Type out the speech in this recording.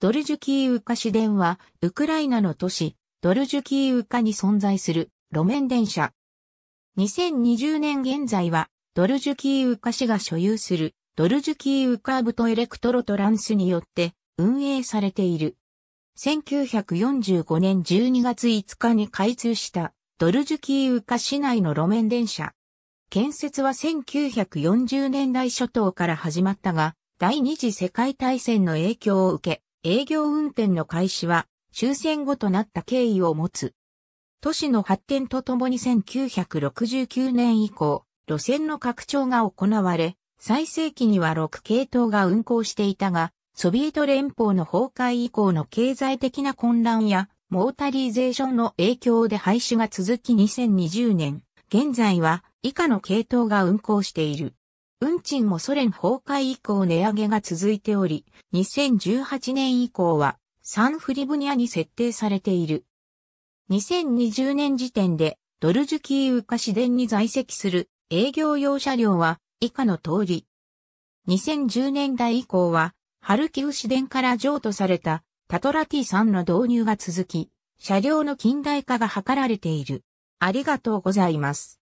ドルジュキーウカ市電は、ウクライナの都市、ドルジュキーウカに存在する路面電車。2020年現在は、ドルジュキーウカ市が所有する、ドルジュキーウカーブとエレクトロトランスによって運営されている。1945年12月5日に開通したドルジュキーウカ市内の路面電車。建設は1940年代初頭から始まったが、第二次世界大戦の影響を受け、営業運転の開始は終戦後となった経緯を持つ。都市の発展とともに1969年以降、路線の拡張が行われ、最盛期には6系統が運行していたが、ソビエト連邦の崩壊以降の経済的な混乱やモータリーゼーションの影響で廃止が続き2020年、現在は以下の系統が運行している。運賃もソ連崩壊以降値上げが続いており、2018年以降はサンフリブニアに設定されている。2020年時点でドルジュキーウカ市電に在籍する営業用車両は以下の通り。2010年代以降はハルキウ市電から譲渡されたタトラ T3 の導入が続き、車両の近代化が図られている。ありがとうございます。